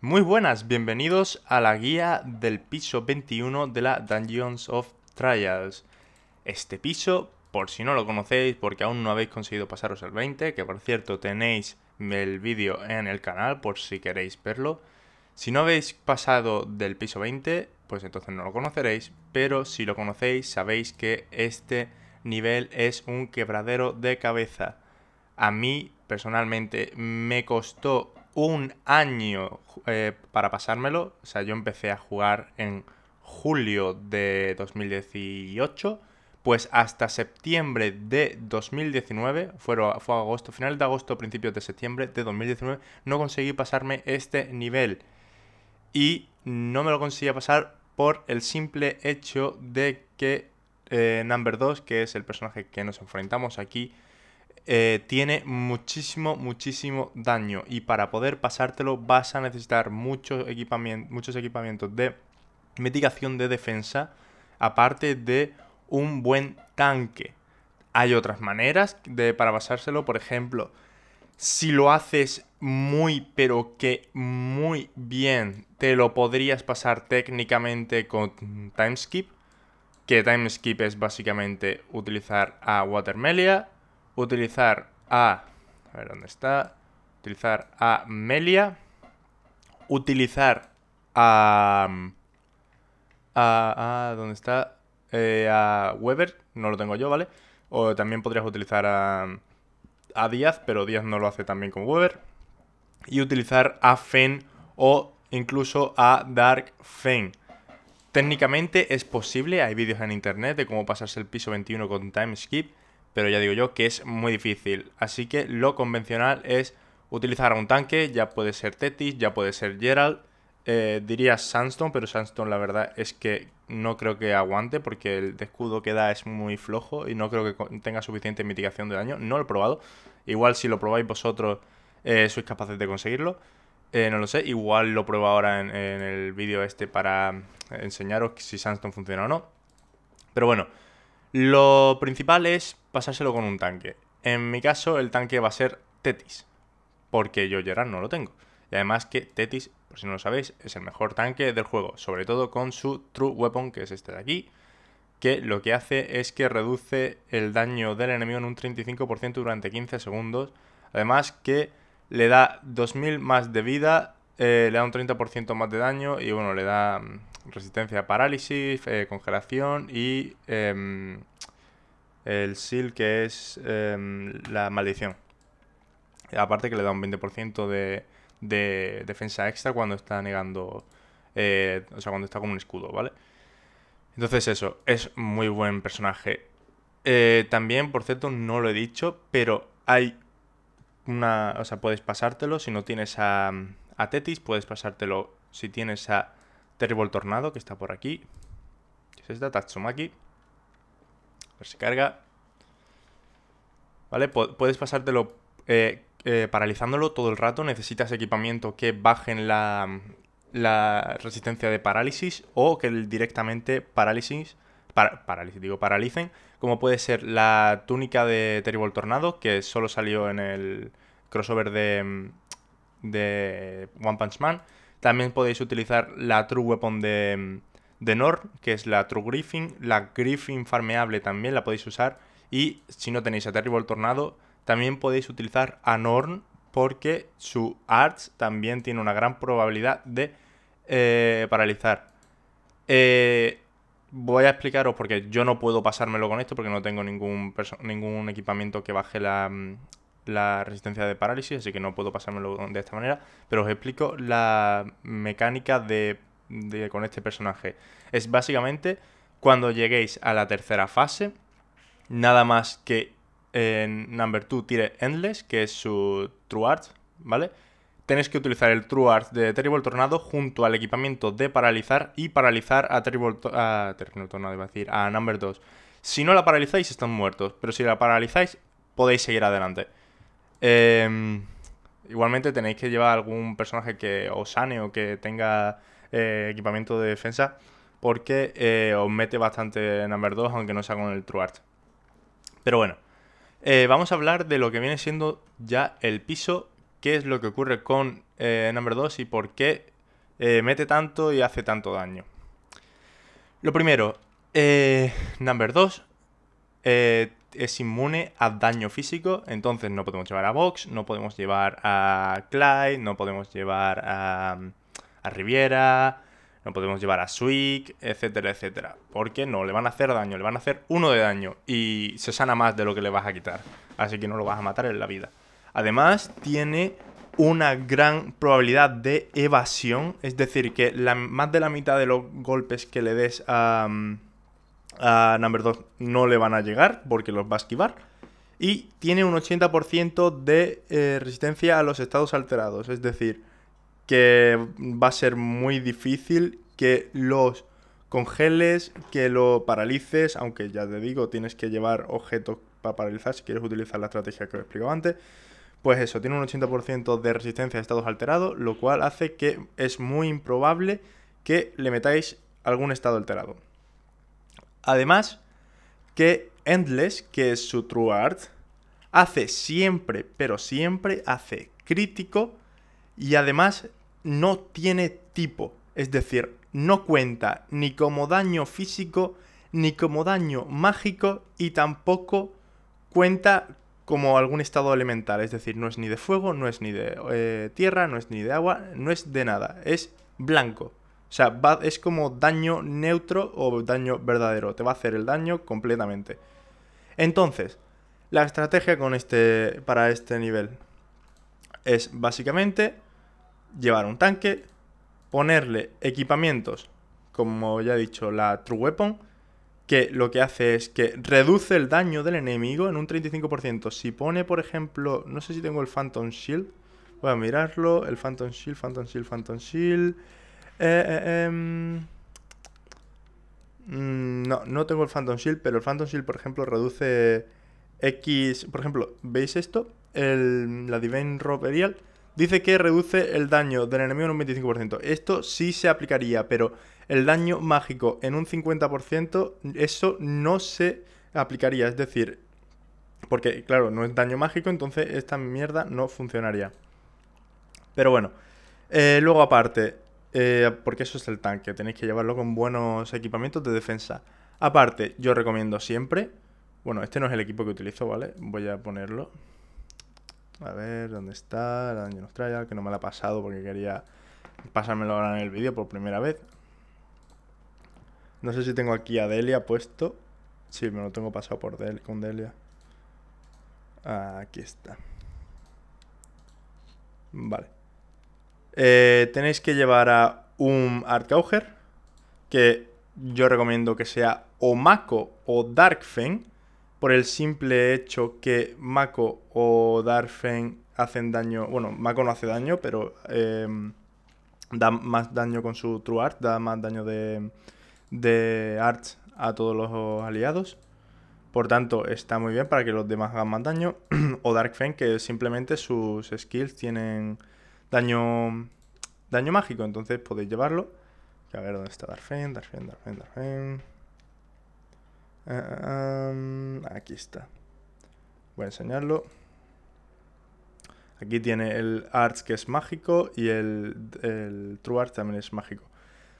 Muy buenas, bienvenidos a la guía del piso 21 de la Dungeons of Trials. Este piso, por si no lo conocéis, porque aún no habéis conseguido pasaros el 20, que por cierto tenéis el vídeo en el canal por si queréis verlo. Si no habéis pasado del piso 20, pues entonces no lo conoceréis, pero si lo conocéis sabéis que este nivel es un quebradero de cabeza. A mí personalmente me costó un año eh, para pasármelo. O sea, yo empecé a jugar en julio de 2018. Pues hasta septiembre de 2019, fue, fue agosto, final de agosto, principios de septiembre de 2019, no conseguí pasarme este nivel. Y no me lo conseguía pasar por el simple hecho de que eh, Number 2, que es el personaje que nos enfrentamos aquí, eh, tiene muchísimo, muchísimo daño. Y para poder pasártelo vas a necesitar muchos, equipamientos, muchos equipamientos de mitigación de defensa, aparte de un buen tanque. Hay otras maneras de, para pasárselo, por ejemplo, si lo haces muy, pero que muy bien, te lo podrías pasar técnicamente con time skip, que time skip es básicamente utilizar a Watermelia utilizar a... A ver, ¿dónde está? Utilizar a Melia. Utilizar a... Mm, a... ¿Dónde está? Eh, a Weber. No lo tengo yo, ¿vale? O también podrías utilizar a... A Díaz, pero Díaz no lo hace también con Weber. Y utilizar a Fen o incluso a Dark Fen. Técnicamente es posible, hay vídeos en internet de cómo pasarse el piso 21 con time skip pero ya digo yo que es muy difícil. Así que lo convencional es utilizar a un tanque, ya puede ser Tetis, ya puede ser Gerald, eh, diría Sandstone, pero Sandstone la verdad es que no creo que aguante porque el escudo que da es muy flojo y no creo que tenga suficiente mitigación de daño. No lo he probado. Igual si lo probáis vosotros eh, sois capaces de conseguirlo. Eh, no lo sé. Igual lo pruebo ahora en, en el vídeo este para enseñaros si Sandstone funciona o no. Pero bueno, lo principal es pasárselo con un tanque. En mi caso, el tanque va a ser Tetis, porque yo Gerard no lo tengo. Y además que Tetis, por si no lo sabéis, es el mejor tanque del juego, sobre todo con su True Weapon, que es este de aquí, que lo que hace es que reduce el daño del enemigo en un 35% durante 15 segundos. Además que le da 2000 más de vida, eh, le da un 30% más de daño y bueno, le da mm, resistencia a parálisis, eh, congelación y... Em, el seal que es em, la maldición. Aparte que le da un 20% de, defensa extra cuando está negando, eh, o sea, cuando está con un escudo, ¿vale? Entonces eso, es muy buen personaje. Eh, también, por cierto, no lo he dicho, pero hay una, o sea, puedes pasártelo si no tienes a, Tetis, puedes pasártelo si tienes a Terrible Tornado, que está por aquí. es esta, Tatsumaki. A ver si carga. ¿Vale? puedes pasártelo eh, eh, paralizándolo todo el rato. Necesitas equipamiento que bajen la, resistencia de parálisis o que directamente parálisis, digo, paralicen. Como puede ser la túnica de Terrible Tornado, que solo salió en el crossover de, de One Punch Man. También podéis utilizar la True Weapon de, de Norn, que es la True Griffin, la Griffin farmeable también la podéis usar. Y si no tenéis a Terrible Tornado, también podéis utilizar a Norn porque su Arts también tiene una gran probabilidad de eh, paralizar. Eh, voy a explicaros porque yo no puedo pasármelo con esto porque no tengo ningún, ningún equipamiento que baje la, mm, la resistencia de parálisis, así que no puedo pasármelo de esta manera. Pero os explico la mecánica de con este personaje es básicamente cuando lleguéis a la tercera fase, nada más que en Number 2 tire Endless, que es su True Art, ¿vale? Tenéis que utilizar el True Art de Terrible Tornado junto al equipamiento de Paralizar y Paralizar a Terrible, a Tornado, iba a decir, a Number 2. Si no la paralizáis, están muertos, pero si la paralizáis, podéis seguir adelante. Em, igualmente tenéis que llevar algún personaje que os sane o que tenga eh, equipamiento de defensa, porque eh, os mete bastante en number 2, aunque no sea con el True Pero bueno, eh, vamos a hablar de lo que viene siendo ya el piso, qué es lo que ocurre con number 2 y por qué mete tanto y hace tanto daño. Lo primero, number 2 es inmune a daño físico, entonces no podemos llevar a box no podemos llevar a Clyde, no podemos llevar a, a Riviera, no podemos llevar a Swick, etcétera, etcétera. Porque no le van a hacer daño, le van a hacer uno de daño y se sana más de lo que le vas a quitar. Así que no lo vas a matar en la vida. Además, tiene una gran probabilidad de evasión, es decir, que la, más de la mitad de los golpes que le des a, a Number 2 no le van a llegar porque los va a esquivar. Y tiene un 80% de eh, resistencia a los estados alterados, es decir, que va a ser muy difícil que los congeles, que lo paralices, aunque ya te digo, tienes que llevar objetos para paralizar si quieres utilizar la estrategia que os he explicado antes. Pues eso, tiene un 80% de resistencia a estados alterados, lo cual hace que es muy improbable que le metáis algún estado alterado. Además, que Endless, que es su True Art, hace siempre, pero siempre hace crítico y además no tiene tipo, es decir, no cuenta ni como daño físico, ni como daño mágico y tampoco cuenta como algún estado elemental, es decir, no es ni de fuego, no es ni de eh, tierra, no es ni de agua, no es de nada, es blanco. O sea, es como daño neutro o daño verdadero, te va a hacer el daño completamente. Entonces, la estrategia con este, para este nivel es básicamente llevar un tanque, ponerle equipamientos, como ya he dicho, la True Weapon, que lo que hace es que reduce el daño del enemigo en un 35%. Si pone, por ejemplo, no sé si tengo el Phantom Shield, voy a mirarlo, el Phantom Shield, Phantom Shield, Phantom Shield... Eh, eh, em, mm, no, no tengo el Phantom Shield, pero el Phantom Shield, por ejemplo, reduce X... Por ejemplo, ¿veis esto? la Divine Roperial Dice que reduce el daño del enemigo en un 25%. Esto sí se aplicaría, pero el daño mágico en un 50%, eso no se aplicaría. Es decir, porque claro, no es daño mágico, entonces esta mierda no funcionaría. Pero bueno, eh, luego aparte, eh, porque eso es el tanque, tenéis que llevarlo con buenos equipamientos de defensa. Aparte, yo recomiendo siempre, bueno, este no es el equipo que utilizo, ¿vale? Voy a ponerlo. A ver, ¿dónde está? La Dungeon of que no me la ha pasado porque quería pasármelo ahora en el vídeo por primera vez. No sé si tengo aquí a Delia puesto. Sí, me lo tengo pasado por con Delia. Aquí está. Vale. Eh, tenéis que llevar a un Arcauger, que yo recomiendo que sea o Mako o Darkfang por el simple hecho que Mako o Darfen hacen daño. Bueno, Mako no hace daño, pero em, da más daño con su True Art, da más daño de, de Arts a todos los aliados. Por tanto, está muy bien para que los demás hagan más daño. o Darkfen, que simplemente sus skills tienen daño, daño mágico, entonces podéis llevarlo. A ver dónde está Darkfen, Darkfen, Darkfen, Darkfen. Ah, ah, aquí está. Voy a enseñarlo. Aquí tiene el Arts que es mágico y el, True también es mágico.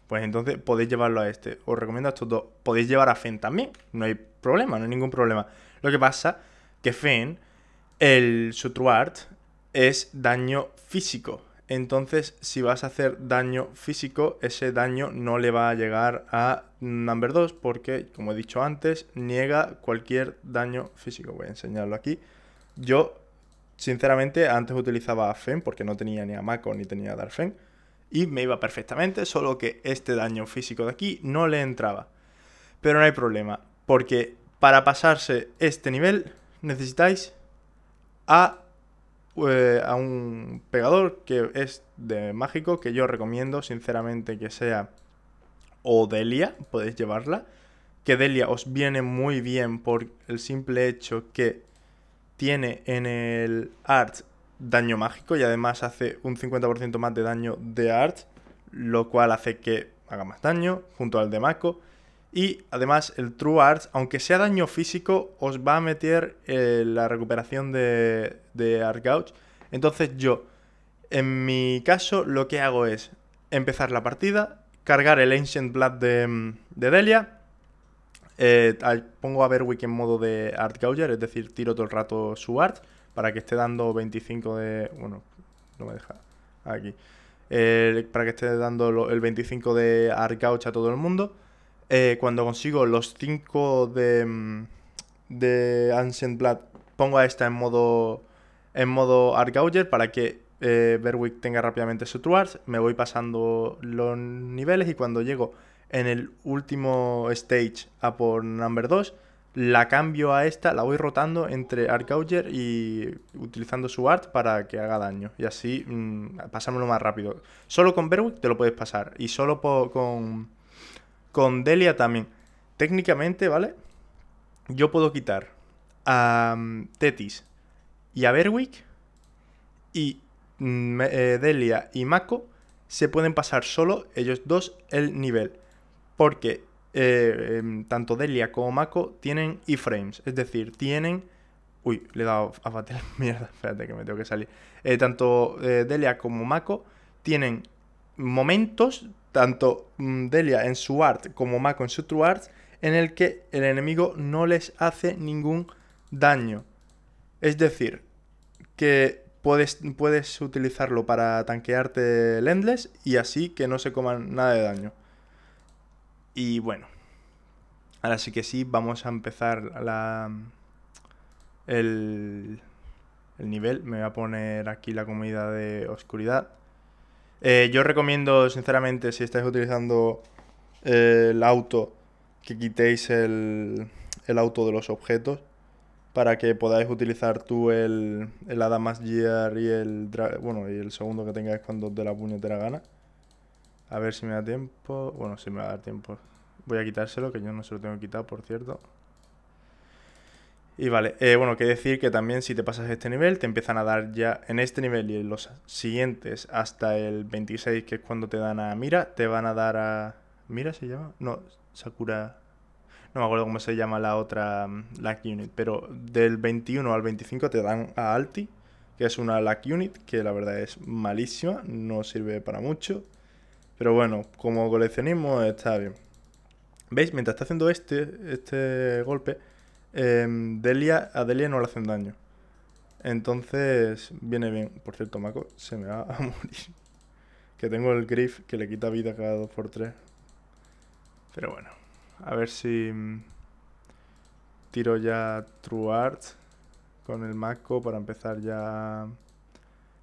Pues entonces podéis llevarlo a este. Os recomiendo a estos dos. Podéis llevar a Fen también. No hay problema, no hay ningún problema. Lo que pasa que Fen, el, su True Art, es daño físico entonces si vas a hacer daño físico, ese daño no le va a llegar a number 2 porque, como he dicho antes, niega cualquier daño físico. Voy a enseñarlo aquí. Yo, sinceramente, antes utilizaba a Fen porque no tenía ni a Mako ni tenía a Darfen y me iba perfectamente, solo que este daño físico de aquí no le entraba. Pero no hay problema, porque para pasarse este nivel necesitáis a eh, a un pegador que es de mágico, que yo recomiendo sinceramente que sea o Delia, podéis llevarla, que Delia os viene muy bien por el simple hecho que tiene en el art daño mágico y además hace un 50% más de daño de art, lo cual hace que haga más daño junto al de Mako. Y además el True Arts, aunque sea daño físico, os va a meter eh, la recuperación de, de Arcouch. Entonces yo, en mi caso, lo que hago es empezar la partida, cargar el Ancient Blood de, mm, Delia, eh, pongo a Berwick en modo de Art Gouger, es decir, tiro todo el rato su art para que esté dando 25 de... Bueno, no me deja aquí. Eh, para que esté dando el 25 de Art a todo el mundo. Eh, cuando consigo los 5 de, mm, de Ancient Blood, pongo a esta en modo, en modo para que eh, Berwick tenga rápidamente su Truars. Me voy pasando los niveles y cuando llego en el último stage a por number 2, la cambio a esta, la voy rotando entre Arcauger y utilizando su art para que haga daño. Y así mm, pasármelo más rápido. Solo con Berwick te lo puedes pasar. Y solo con, con Delia también. Técnicamente, ¿vale? Yo puedo quitar a mm, Tetis y a Berwick y mm, eh, Delia y Mako se pueden pasar solo ellos dos el nivel. Porque eh, em, tanto Delia como Mako tienen E-Frames. es decir, tienen... Uy, le he dado a la mierda, espérate que me tengo que salir. Eh, tanto Delia como Mako tienen momentos tanto mm, Delia en su art como Mako en su true art, en el que el enemigo no les hace ningún daño. Es decir, que puedes, puedes utilizarlo para tanquearte el Endless y así que no se coman nada de daño. Y bueno, ahora sí que sí, vamos a empezar la, el, el nivel. Me voy a poner aquí la comida de oscuridad eh, yo recomiendo, sinceramente, si estáis utilizando eh, el auto, que quitéis el, auto de los objetos para que podáis utilizar tú el, el Adamas Gear y el, bueno, y el segundo que tengáis cuando de la puñetera gana. A ver si me da tiempo. Bueno, si me va a dar tiempo. Voy a quitárselo, que yo no se lo tengo quitado, por cierto. Y vale, eh, bueno, que decir que también si te pasas este nivel, te empiezan a dar ya en este nivel y en los siguientes hasta el 26, que es cuando te dan a Mira, te van a dar a... ¿Mira se llama? No, Sakura... No me acuerdo cómo se llama la otra mm, Lack Unit, pero del 21 al 25 te dan a Alti, que es una Lack Unit, que la verdad es malísima, no sirve para mucho. Pero bueno, como coleccionismo está bien. ¿Veis? Mientras está haciendo este, este golpe Em, Delia, a Delia no le hacen daño. Entonces, viene bien. Por cierto, Mako se me va a morir. Que tengo el griff que le quita vida cada 2x3. Pero bueno, a ver si mm, tiro ya True Art con el Mako para empezar ya...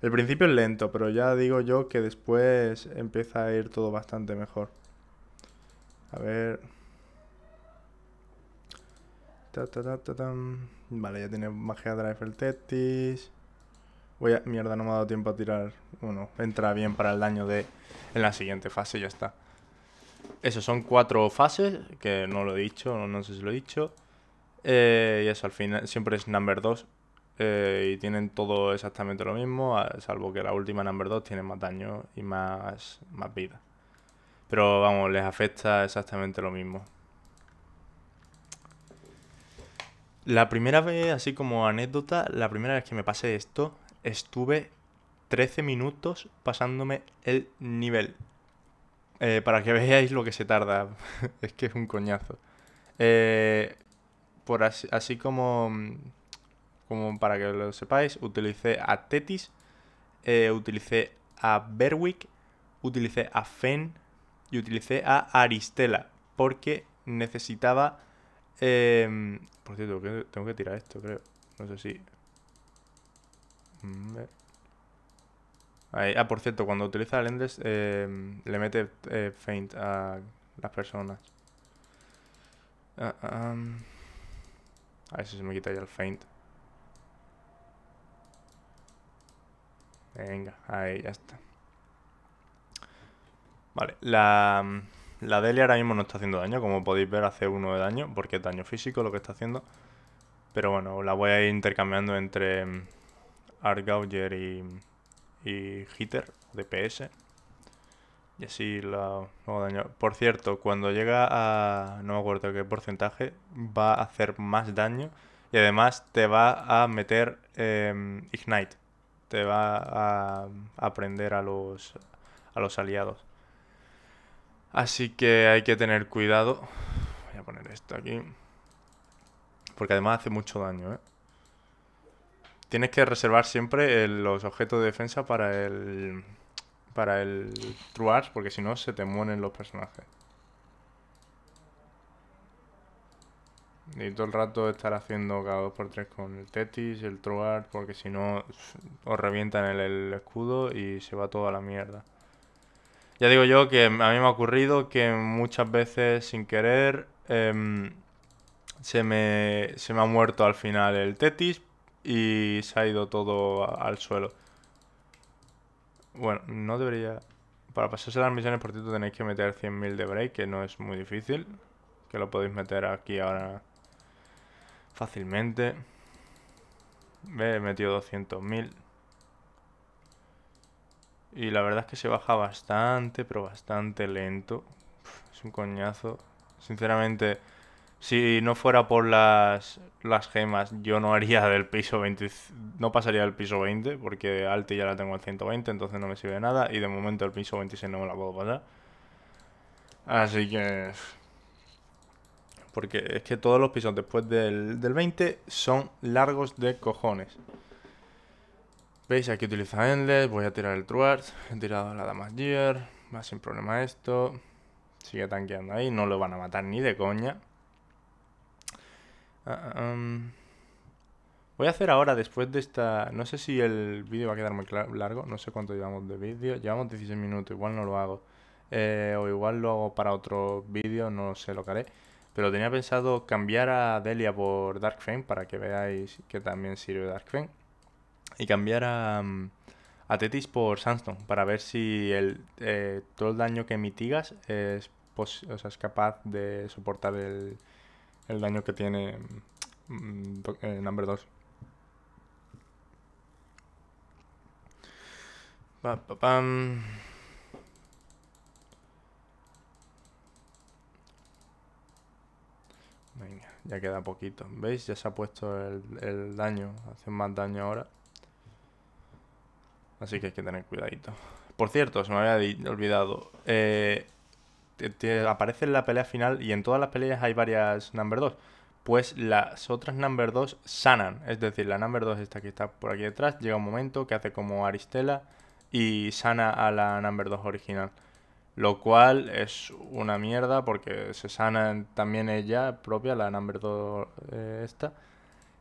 El principio es lento, pero ya digo yo que después empieza a ir todo bastante mejor. A ver... Vale, ya tiene magia drive el Tetis. Voy a... Mierda, no me ha dado tiempo a tirar Bueno, Entra bien para el daño de... En la siguiente fase, ya está. Eso, son cuatro fases, que no lo he dicho, no, sé si lo he dicho. Eh, y eso, al final, siempre es number 2. Eh, y tienen todo exactamente lo mismo, salvo que la última number 2 tiene más daño y más, más vida. Pero vamos, les afecta exactamente lo mismo. La primera vez, así como anécdota, la primera vez que me pasé esto, estuve 13 minutos pasándome el nivel. Eh, para que veáis lo que se tarda. es que es un coñazo. Eh, por así, como, mm, como para que lo sepáis, utilicé a Tetis, eh, utilicé a Berwick, utilicé a Fen y utilicé a Aristela porque necesitaba em, por cierto, tengo que tirar esto, creo. No sé si... Mm, ahí. Ah, por cierto, cuando utiliza el Endless eh, le mete eh, Faint a las personas. Ah, ah, mm. A ver si se me quita ya el Faint. Venga, ahí ya está. Vale, la... Mm, la Delia ahora mismo no está haciendo daño, como podéis ver hace uno de daño, porque es daño físico lo que está haciendo. Pero bueno, la voy a ir intercambiando entre mm, Argauger y, y Hitter, DPS. Y así lo hago daño. Por cierto, cuando llega a... no me acuerdo qué porcentaje, va a hacer más daño. Y además te va a meter em, Ignite. Te va a aprender a los, a los aliados. Así que hay que tener cuidado. Voy a poner esto aquí. Porque además hace mucho daño, ¿eh? Tienes que reservar siempre los objetos de defensa para el... Para el truar, porque si no se te mueren los personajes. Y todo el rato estar haciendo cada 2x3 con el Tetis, el Troar, porque si no os revientan el, el escudo y se va toda la mierda. Ya digo yo que a mí me ha ocurrido que muchas veces sin querer em, se, me, ha muerto al final el Tetis y se ha ido todo al suelo. Bueno, no debería... Para pasarse las misiones por ti tenéis que meter 100.000 de break, que no es muy difícil. Que lo podéis meter aquí ahora fácilmente. Me he metido 200.000. Y la verdad es que se baja bastante, pero bastante lento. Es un coñazo. Sinceramente, si no fuera por las, las gemas, yo no haría del piso 20... No pasaría del piso 20, porque Alti ya la tengo al 120, entonces no me sirve de nada. Y de momento el piso 26 no me la puedo pasar. Así que... Porque es que todos los pisos después del, del 20 son largos de cojones. Veis, aquí utiliza Endless, voy a tirar el Truars, he tirado la Gear, va sin problema esto, sigue tanqueando ahí, no lo van a matar ni de coña. Ah, ah, um. Voy a hacer ahora, después de esta... No sé si el vídeo va a quedar muy largo, no sé cuánto llevamos de vídeo, llevamos 16 minutos, igual no lo hago. Eh, o igual lo hago para otro vídeo, no sé lo que haré. Pero tenía pensado cambiar a Delia por Dark Frame para que veáis que también sirve Dark Frame y cambiar a, mm, Tetis por Sandstone para ver si el, eh, todo el daño que mitigas es, es capaz de soportar el, daño que tiene mm, eh, Number 2. ya queda poquito. ¿Veis? Ya se ha puesto el, el daño. Hace más daño ahora. Así que hay que tener cuidadito. Por cierto, se me había olvidado. Eh, aparece en la pelea final y en todas las peleas hay varias number 2. Pues las otras number 2 sanan. Es decir, la number 2 esta que está por aquí detrás llega un momento que hace como Aristela y sana a la number 2 original. Lo cual es una mierda porque se sana también ella propia, la number 2 eh, esta.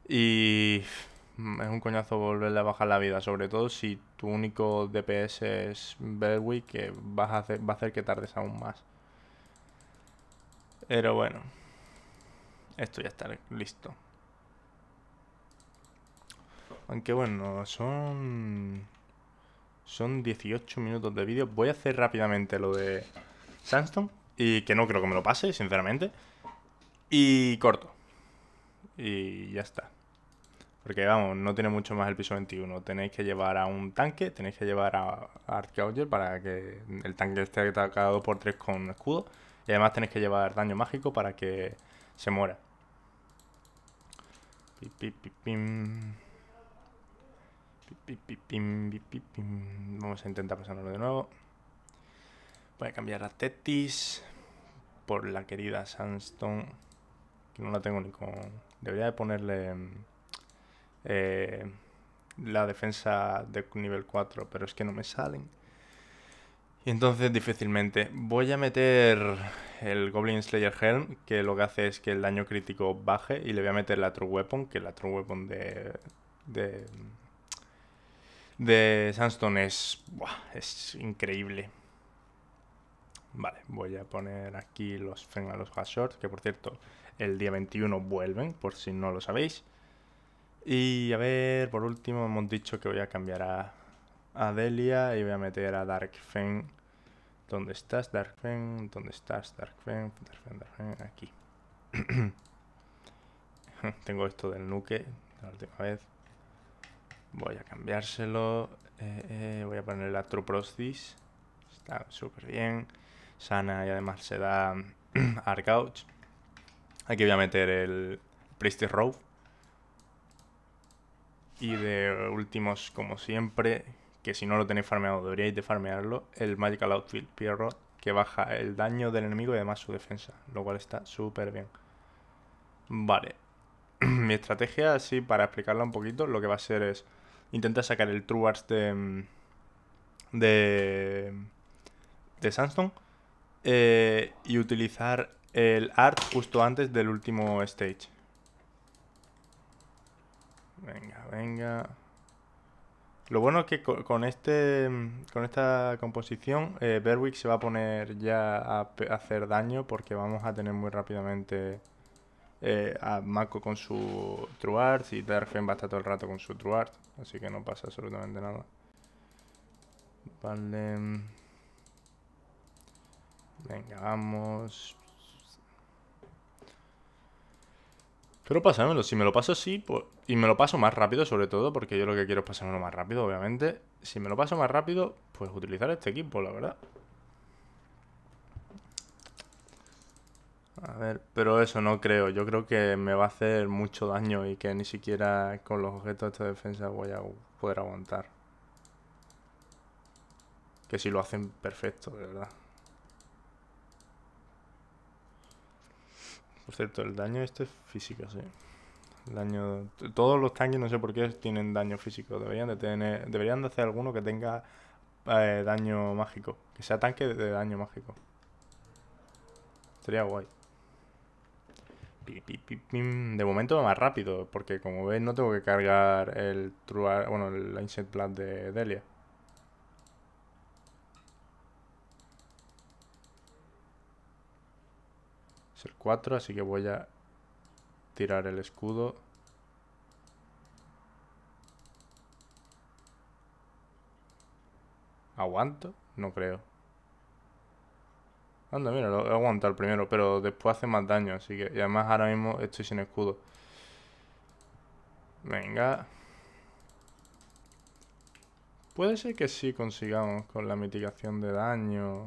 Y Mm, es un coñazo volverle a bajar la vida, sobre todo si tu único DPS es Berwick, que a hacer, va a hacer que tardes aún más. Pero bueno, esto ya está listo. Aunque bueno, son... Son 18 minutos de vídeo. Voy a hacer rápidamente lo de Sandstone. Y que no creo que me lo pase, sinceramente. Y corto. Y ya está. Porque vamos, no tiene mucho más el piso 21. Tenéis que llevar a un tanque, tenéis que llevar a Archaeologer para que el tanque esté atacado por tres con escudo. Y además tenéis que llevar daño mágico para que se muera. Vamos a intentar pasarlo de nuevo. Voy a cambiar a Tetis por la querida Sandstone. Que no la tengo ni con... Debería de ponerle mm, eh, la defensa de nivel 4, pero es que no me salen. Y entonces difícilmente. Voy a meter el Goblin Slayer Helm, que lo que hace es que el daño crítico baje, y le voy a meter la True Weapon, que la True Weapon de... de de Sandstone es, es increíble. Vale, voy a poner aquí los Feng a los que por cierto, el día 21 vuelven, por si no lo sabéis. Y a ver, por último hemos dicho que voy a cambiar a, Delia y voy a meter a Darkfen. ¿Dónde estás, Darkfen? ¿Dónde estás, Darkfen? Darkfen, aquí. Tengo esto del nuke la última vez. Voy a cambiárselo. Eh, eh, voy a poner el Atroprostis. Está súper bien. Sana y además se da Arcouch. Aquí voy a meter el Priestess Row. Y de últimos, como siempre, que si no lo tenéis farmeado deberíais de farmearlo, el Magical Outfield Pierrot, que baja el daño del enemigo y además su defensa, lo cual está súper bien. Vale. Mi estrategia, así para explicarla un poquito, lo que va a ser es intentar sacar el True Arts de, mm, de, de Sandstone eh, y utilizar el Art justo antes del último stage. Venga, venga. Lo bueno es que con, este, con esta composición, eh, Berwick se va a poner ya a, hacer daño porque vamos a tener muy rápidamente eh, a Mako con su Truart y darfem, va a estar todo el rato con su Truart, así que no pasa absolutamente nada. Vale. Venga, vamos. Pero pasármelo. Si me lo paso así, pues y me lo paso más rápido, sobre todo, porque yo lo que quiero es pasármelo más rápido, obviamente. Si me lo paso más rápido, pues utilizar este equipo, la verdad. A ver, pero eso no creo. Yo creo que me va a hacer mucho daño y que ni siquiera con los objetos de esta defensa voy a poder aguantar. Que si lo hacen perfecto, de verdad. Por cierto, el daño este es físico, sí. Daño... Todos los tanques, no sé por qué, tienen daño físico. Deberían de, tener... Deberían de hacer alguno que tenga eh, daño mágico. Que sea tanque de daño mágico. Sería guay. De momento más rápido, porque como veis no tengo que cargar el truar, bueno, el Ancient de Delia. Es el 4, así que voy a tirar el escudo. ¿Aguanto? No creo. Anda, mira, lo he aguantado primero, pero después hace más daño, así que... Y además ahora mismo estoy sin escudo. Venga. Puede ser que sí consigamos con la mitigación de daño,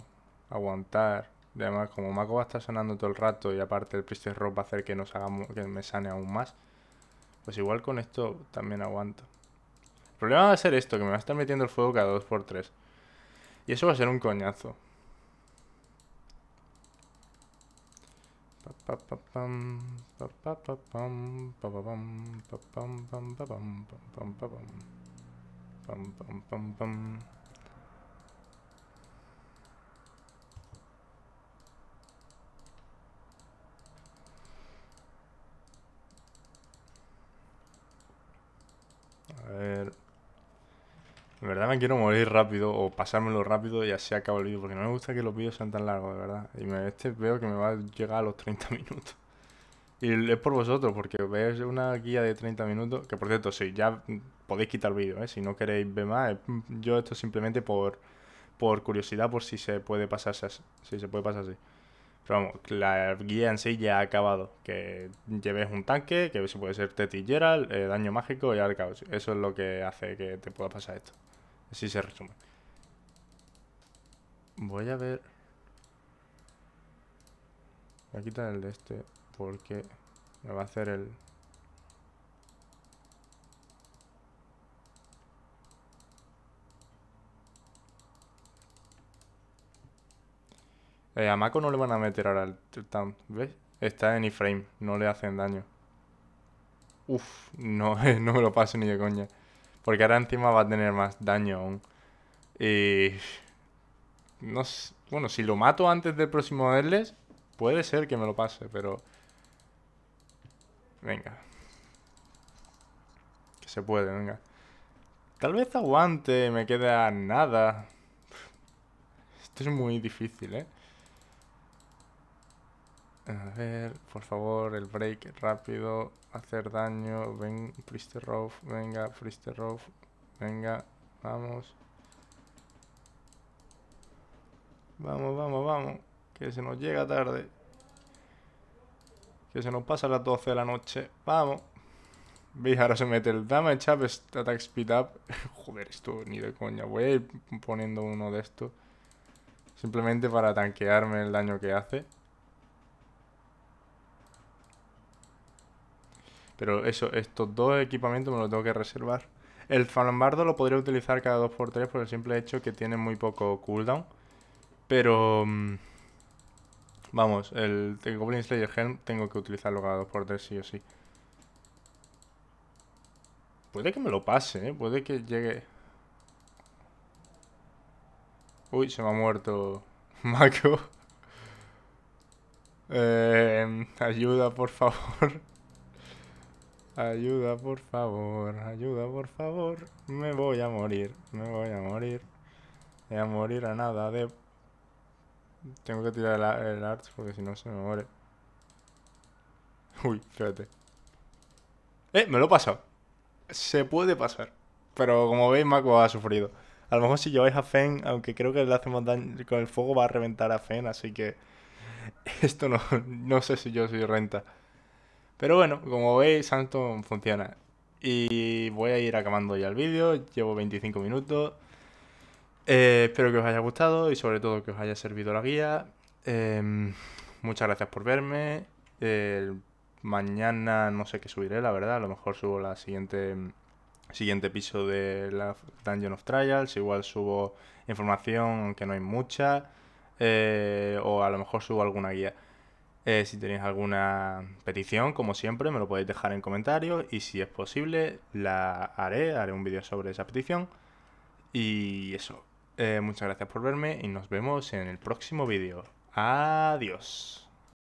aguantar. Además, como Mako va a estar sonando todo el rato y aparte el Priestess Rock va a hacer que nos hagamos, que me sane aún más, pues igual con esto también aguanto. El problema va a ser esto, que me va a estar metiendo el fuego cada 2x3. Y eso va a ser un coñazo. A ver. En verdad me quiero morir rápido o pasármelo rápido y así acabo el vídeo, porque no me gusta que los vídeos sean tan largos, de verdad. Y este veo que me va a llegar a los 30 minutos. Y es por vosotros, porque veis una guía de 30 minutos, que por cierto, sí, ya podéis quitar el vídeo, ¿eh? si no queréis ver más. Yo esto simplemente por, por curiosidad, por si se puede pasar si se puede pasar así. Pero vamos, la guía en sí ya ha acabado. Que lleves un tanque, que se puede ser Tetilleral, eh, daño mágico y caos. Eso es lo que hace que te pueda pasar esto. Así se resume. Voy a ver... Voy a quitar el de este porque me va a hacer el... Eh, a Mako no le van a meter ahora el ¿ves? Está en iframe, frame no le hacen daño. Uf, no, no me lo paso ni de coña. Porque ahora encima va a tener más daño aún. Y... No sé, bueno, si lo mato antes del próximo Endless, puede ser que me lo pase, pero... Venga. Que se puede, venga. Tal vez aguante, me queda nada. Esto es muy difícil, ¿eh? A ver, por favor, el break rápido, hacer daño, ven, Fristerov, venga, Fristerov, venga, vamos. Vamos, vamos, vamos, que se nos llega tarde. Que se nos pasa las 12 de la noche, vamos. ¿Veis? Ahora se mete el damage up, este attack speed up. Joder, esto ni de coña, voy a ir poniendo uno de estos. Simplemente para tanquearme el daño que hace. Pero eso, estos dos equipamientos me los tengo que reservar. El falambardo lo podría utilizar cada 2x3 por el simple hecho que tiene muy poco cooldown. Pero... Mm, vamos, el, Goblin Slayer Helm tengo que utilizarlo cada 2x3 sí o sí. Puede que me lo pase, ¿eh? Puede que llegue... Uy, se me ha muerto Mako. Eh, ayuda, por favor. Ayuda, por favor, ayuda, por favor. Me voy a morir, me voy a morir. Voy a morir a nada de... Tengo que tirar el, arch porque si no se me muere. Uy, fíjate. ¡Eh! Me lo he pasado. Se puede pasar. Pero como veis, Mako ha sufrido. A lo mejor si lleváis a Fen, aunque creo que le hacemos daño con el fuego, va a reventar a Fen, así que... Esto no, no sé si yo soy renta. Pero bueno, como veis, Samsung funciona. Y voy a ir acabando ya el vídeo, llevo 25 minutos. Eh, espero que os haya gustado y sobre todo que os haya servido la guía. Em, muchas gracias por verme. mañana no sé qué subiré, la verdad. A lo mejor subo la siguiente siguiente piso de la Dungeon of Trials. Igual subo información, aunque no hay mucha. Eh, o a lo mejor subo alguna guía. Eh, si tenéis alguna petición, como siempre, me lo podéis dejar en comentarios y si es posible, la haré, haré un vídeo sobre esa petición. Y eso, eh, muchas gracias por verme y nos vemos en el próximo vídeo. Adiós.